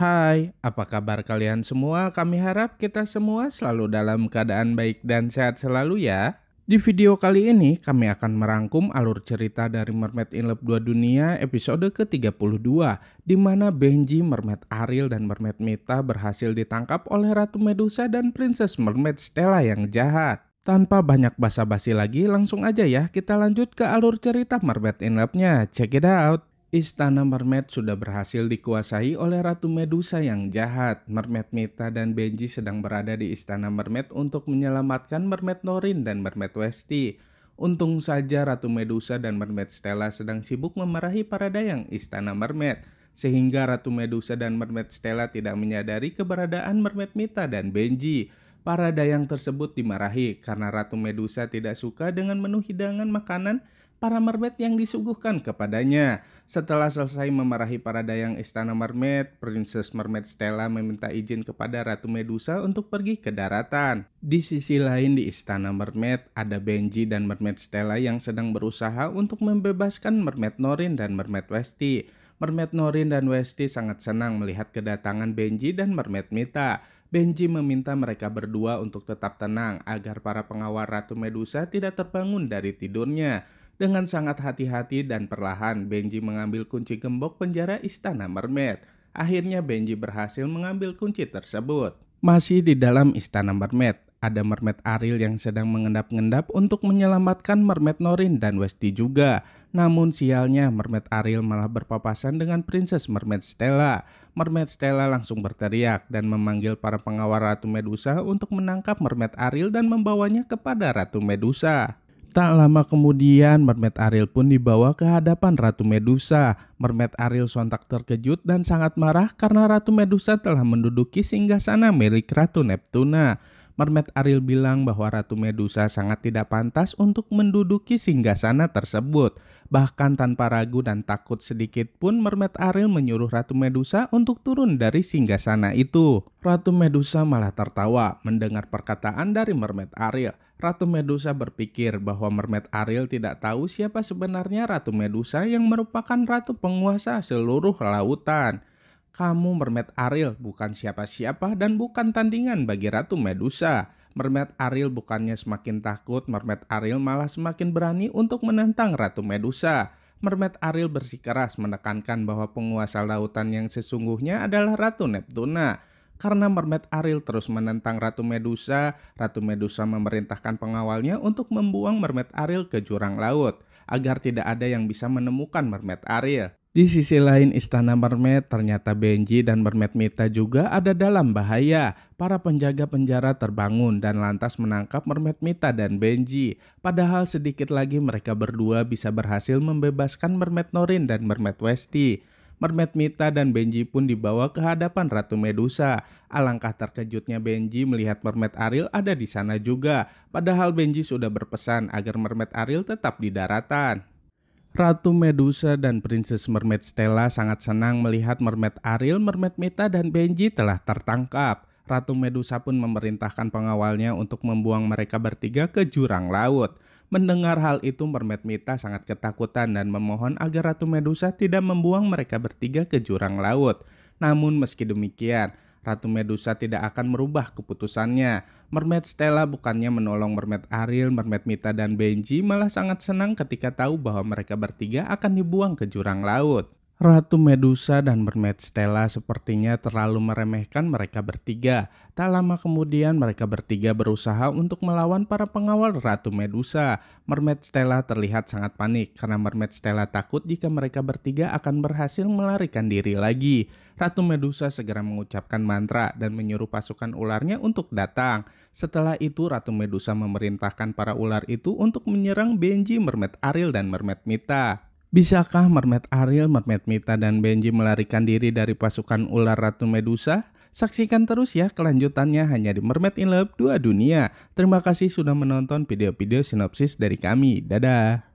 Hai, apa kabar kalian semua? Kami harap kita semua selalu dalam keadaan baik dan sehat selalu ya. Di video kali ini, kami akan merangkum alur cerita dari Mermaid in Love 2 Dunia episode ke-32, di mana Benji, Mermaid Ariel, dan Mermaid Mita berhasil ditangkap oleh Ratu Medusa dan Princess Mermaid Stella yang jahat. Tanpa banyak basa-basi lagi, langsung aja ya kita lanjut ke alur cerita Mermaid in Love-nya. Check it out! Istana Mermaid sudah berhasil dikuasai oleh Ratu Medusa yang jahat. Mermaid Mita dan Benji sedang berada di Istana Mermaid untuk menyelamatkan Mermaid Norin dan Mermaid Westi. Untung saja Ratu Medusa dan Mermaid Stella sedang sibuk memarahi para dayang Istana Mermaid. Sehingga Ratu Medusa dan Mermaid Stella tidak menyadari keberadaan Mermaid Mita dan Benji. Para dayang tersebut dimarahi karena Ratu Medusa tidak suka dengan menu hidangan makanan para mermaid yang disuguhkan kepadanya. Setelah selesai memarahi para dayang istana mermaid, Princess Mermaid Stella meminta izin kepada Ratu Medusa untuk pergi ke daratan. Di sisi lain di istana mermaid, ada Benji dan Mermaid Stella yang sedang berusaha untuk membebaskan Mermaid Norin dan Mermaid Westy. Mermaid Norin dan Westy sangat senang melihat kedatangan Benji dan Mermaid Mita. Benji meminta mereka berdua untuk tetap tenang agar para pengawal Ratu Medusa tidak terbangun dari tidurnya. Dengan sangat hati-hati dan perlahan, Benji mengambil kunci gembok penjara istana mermaid. Akhirnya Benji berhasil mengambil kunci tersebut. Masih di dalam istana mermaid, ada mermaid Ariel yang sedang mengendap-endap untuk menyelamatkan mermaid Norin dan Westy juga. Namun sialnya mermaid Ariel malah berpapasan dengan princess mermaid Stella. Mermaid Stella langsung berteriak dan memanggil para pengawal Ratu Medusa untuk menangkap mermaid Ariel dan membawanya kepada Ratu Medusa. Tak lama kemudian, Mermaid Ariel pun dibawa ke hadapan Ratu Medusa. Mermaid Ariel sontak terkejut dan sangat marah karena Ratu Medusa telah menduduki singgasana milik Ratu Neptuna. Mermaid Ariel bilang bahwa Ratu Medusa sangat tidak pantas untuk menduduki singgasana tersebut. Bahkan tanpa ragu dan takut sedikit pun Mermaid Ariel menyuruh Ratu Medusa untuk turun dari singgasana itu. Ratu Medusa malah tertawa mendengar perkataan dari Mermaid Ariel. Ratu Medusa berpikir bahwa Mermaid Ariel tidak tahu siapa sebenarnya Ratu Medusa yang merupakan ratu penguasa seluruh lautan. Kamu Mermaid Ariel bukan siapa-siapa dan bukan tandingan bagi Ratu Medusa. Mermaid Ariel bukannya semakin takut, Mermaid Ariel malah semakin berani untuk menentang Ratu Medusa. Mermaid Ariel bersikeras menekankan bahwa penguasa lautan yang sesungguhnya adalah Ratu Neptuna karena Mermaid Ariel terus menentang Ratu Medusa, Ratu Medusa memerintahkan pengawalnya untuk membuang Mermaid Ariel ke jurang laut agar tidak ada yang bisa menemukan Mermaid Ariel. Di sisi lain istana mermaid ternyata Benji dan mermaid Mita juga ada dalam bahaya. Para penjaga penjara terbangun dan lantas menangkap mermaid Mita dan Benji. Padahal sedikit lagi mereka berdua bisa berhasil membebaskan mermaid Norin dan mermaid Westy. Mermaid Mita dan Benji pun dibawa ke hadapan Ratu Medusa. Alangkah terkejutnya Benji melihat Mermaid Ariel ada di sana juga, padahal Benji sudah berpesan agar Mermaid Ariel tetap di daratan. Ratu Medusa dan Princess Mermaid Stella sangat senang melihat Mermaid Ariel, Mermaid Mita, dan Benji telah tertangkap. Ratu Medusa pun memerintahkan pengawalnya untuk membuang mereka bertiga ke jurang laut. Mendengar hal itu, Mermaid Mita sangat ketakutan dan memohon agar Ratu Medusa tidak membuang mereka bertiga ke jurang laut. Namun meski demikian, Ratu Medusa tidak akan merubah keputusannya. Mermaid Stella bukannya menolong Mermaid Ariel, Mermaid Mita, dan Benji malah sangat senang ketika tahu bahwa mereka bertiga akan dibuang ke jurang laut. Ratu Medusa dan Mermaid Stella sepertinya terlalu meremehkan mereka bertiga. Tak lama kemudian mereka bertiga berusaha untuk melawan para pengawal Ratu Medusa. Mermaid Stella terlihat sangat panik karena Mermaid Stella takut jika mereka bertiga akan berhasil melarikan diri lagi. Ratu Medusa segera mengucapkan mantra dan menyuruh pasukan ularnya untuk datang. Setelah itu Ratu Medusa memerintahkan para ular itu untuk menyerang Benji, Mermaid Ariel, dan Mermaid Mita. Bisakah Mermaid Ariel, Mermaid Mita, dan Benji melarikan diri dari pasukan ular Ratu Medusa? Saksikan terus ya kelanjutannya hanya di Mermaid in Love 2 Dunia. Terima kasih sudah menonton video-video sinopsis dari kami. Dadah!